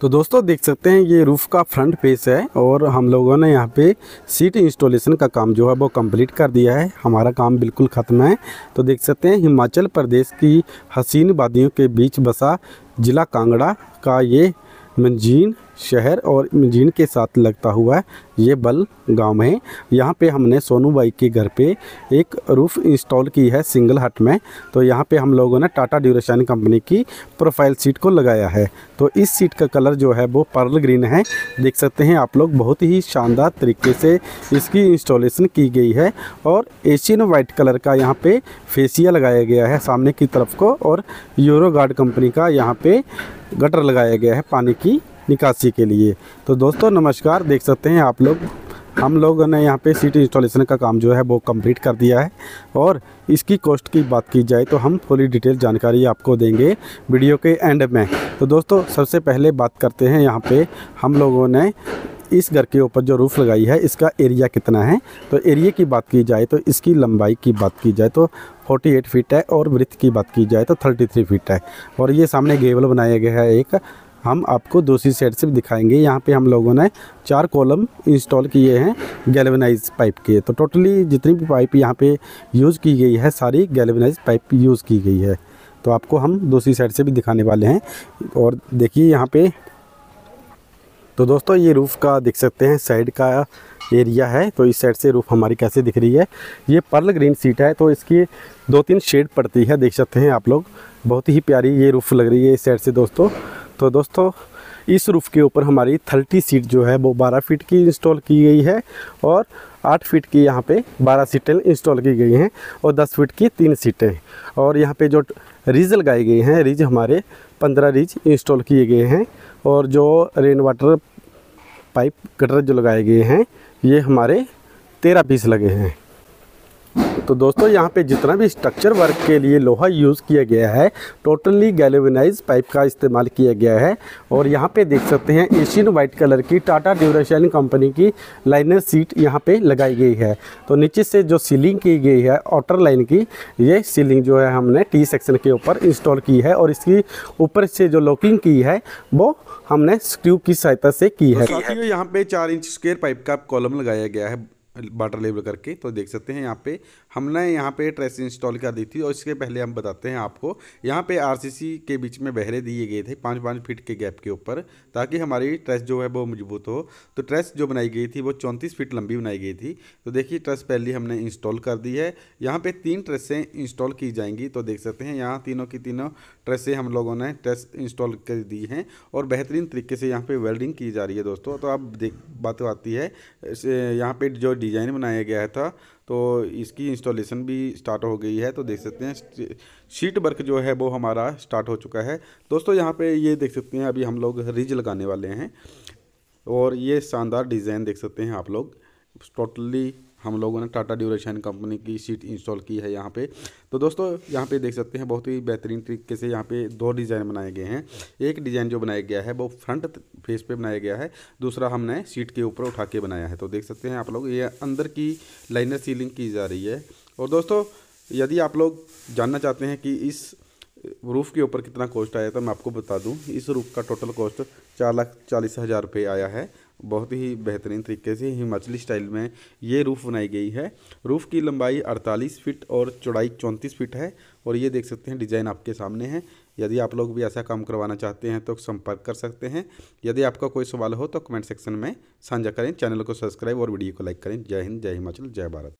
तो दोस्तों देख सकते हैं ये रूफ़ का फ्रंट फेस है और हम लोगों ने यहाँ पे सीट इंस्टॉलेशन का काम जो है वो कंप्लीट कर दिया है हमारा काम बिल्कुल ख़त्म है तो देख सकते हैं हिमाचल प्रदेश की हसीन वादियों के बीच बसा ज़िला कांगड़ा का ये मंजीन शहर और जीन के साथ लगता हुआ ये बल गांव है यहाँ पे हमने सोनू बाई के घर पे एक रूफ़ इंस्टॉल की है सिंगल हट में तो यहाँ पे हम लोगों ने टाटा ड्यूरेशन कंपनी की प्रोफाइल सीट को लगाया है तो इस सीट का कलर जो है वो पर्ल ग्रीन है देख सकते हैं आप लोग बहुत ही शानदार तरीके से इसकी इंस्टॉलेशन की गई है और एशियन वाइट कलर का यहाँ पे फेसिया लगाया गया है सामने की तरफ को और यूरो गार्ड कंपनी का यहाँ पे गटर लगाया गया है पानी की निकासी के लिए तो दोस्तों नमस्कार देख सकते हैं आप लोग हम लोगों ने यहाँ पे सीटी इंस्टॉलेशन का काम जो है वो कंप्लीट कर दिया है और इसकी कॉस्ट की बात की जाए तो हम थोड़ी डिटेल जानकारी आपको देंगे वीडियो के एंड में तो दोस्तों सबसे पहले बात करते हैं यहाँ पे हम लोगों ने इस घर के ऊपर जो रूफ़ लगाई है इसका एरिया कितना है तो एरिया की बात की जाए तो इसकी लंबाई की बात की जाए तो 48 फीट है और वृत्त की बात की जाए तो 33 फीट है और ये सामने गेवल बनाया गया है एक हम आपको दूसरी साइड से भी दिखाएंगे यहाँ पे हम लोगों ने चार कॉलम इंस्टॉल किए हैं गैलवेनाइज पाइप के तो टोटली जितनी भी पाइप यहाँ पे यूज़ की गई है सारी गैलवेनाइज पाइप यूज़ की गई है तो आपको हम दूसरी साइड से भी दिखाने वाले हैं और देखिए यहाँ पे तो दोस्तों ये रूफ़ का देख सकते हैं साइड का एरिया है तो इस साइड से रूफ हमारी कैसे दिख रही है ये पर्ल ग्रीन सीट है तो इसकी दो तीन शेड पड़ती है देख सकते हैं आप लोग बहुत ही प्यारी ये रूफ लग रही है इस साइड से दोस्तों तो दोस्तों इस रूफ़ के ऊपर हमारी थर्टी सीट जो है वो बारह फीट की इंस्टॉल की गई है और आठ फीट की यहाँ पे बारह सीटें इंस्टॉल की गई हैं और दस फीट की तीन सीटें और यहाँ पे जो रिज लगाए गए हैं रिज हमारे पंद्रह रिज इंस्टॉल किए गए हैं और जो रेन वाटर पाइप कटर जो लगाए गए हैं ये हमारे तेरह पीस लगे हैं तो दोस्तों यहाँ पे जितना भी स्ट्रक्चर वर्क के लिए लोहा यूज़ किया गया है टोटली गैलोविनाइज पाइप का इस्तेमाल किया गया है और यहाँ पे देख सकते हैं एशियन वाइट कलर की टाटा ड्यूरेशन कंपनी की लाइनर सीट यहाँ पे लगाई गई है तो नीचे से जो सीलिंग की गई है आउटर लाइन की ये सीलिंग जो है हमने टी सेक्शन के ऊपर इंस्टॉल की है और इसकी ऊपर से जो लॉकिंग की है वो हमने स्क्रू की सहायता से की है यहाँ पे चार इंच स्क्वेयर पाइप का कॉलम लगाया गया है वाटर लेबल करके तो देख सकते हैं यहाँ पे हमने यहाँ पे ट्रेस इंस्टॉल कर दी थी और इसके पहले हम बताते हैं आपको यहाँ पे आरसीसी के बीच में बहरे दिए गए थे पाँच पाँच फीट के गैप के ऊपर ताकि हमारी ट्रेस जो है वो मजबूत हो तो ट्रेस जो बनाई गई थी वो चौंतीस फीट लंबी बनाई गई थी तो देखिए ट्रेस पहले हमने इंस्टॉल कर दी है यहाँ पर तीन ट्रेसें इंस्टॉल की जाएंगी तो देख सकते हैं यहाँ तीनों की तीनों ट्रेसें हम लोगों ने ट्रेस इंस्टॉल कर दी हैं और बेहतरीन तरीके से यहाँ पर वेल्डिंग की जा रही है दोस्तों तो अब देख बात आती है यहाँ पर जो डिज़ाइन बनाया गया था तो इसकी इंस्टॉलेशन भी स्टार्ट हो गई है तो देख सकते हैं शीट वर्क जो है वो हमारा स्टार्ट हो चुका है दोस्तों यहाँ पे ये देख सकते हैं अभी हम लोग रिज लगाने वाले हैं और ये शानदार डिज़ाइन देख सकते हैं आप लोग टोटली हम लोगों ने टाटा ड्यूरेशन कंपनी की सीट इंस्टॉल की है यहाँ पे तो दोस्तों यहाँ पे देख सकते हैं बहुत ही बेहतरीन तरीके से यहाँ पे दो डिज़ाइन बनाए गए हैं एक डिज़ाइन जो बनाया गया है वो फ्रंट फेस पे बनाया गया है दूसरा हमने सीट के ऊपर उठा के बनाया है तो देख सकते हैं आप लोग ये अंदर की लाइनर सीलिंग की जा रही है और दोस्तों यदि आप लोग जानना चाहते हैं कि इस रूफ़ के ऊपर कितना कॉस्ट आया था मैं आपको बता दूं इस रूफ़ का टोटल कॉस्ट चार लाख चालीस हज़ार रुपये आया है बहुत ही बेहतरीन तरीके से हिमाचली स्टाइल में ये रूफ़ बनाई गई है रूफ़ की लंबाई 48 फीट और चौड़ाई 34 फीट है और ये देख सकते हैं डिज़ाइन आपके सामने है यदि आप लोग भी ऐसा काम करवाना चाहते हैं तो संपर्क कर सकते हैं यदि आपका कोई सवाल हो तो कमेंट सेक्शन में साझा करें चैनल को सब्सक्राइब और वीडियो को लाइक करें जय हिंद जय हिमाचल जय भारत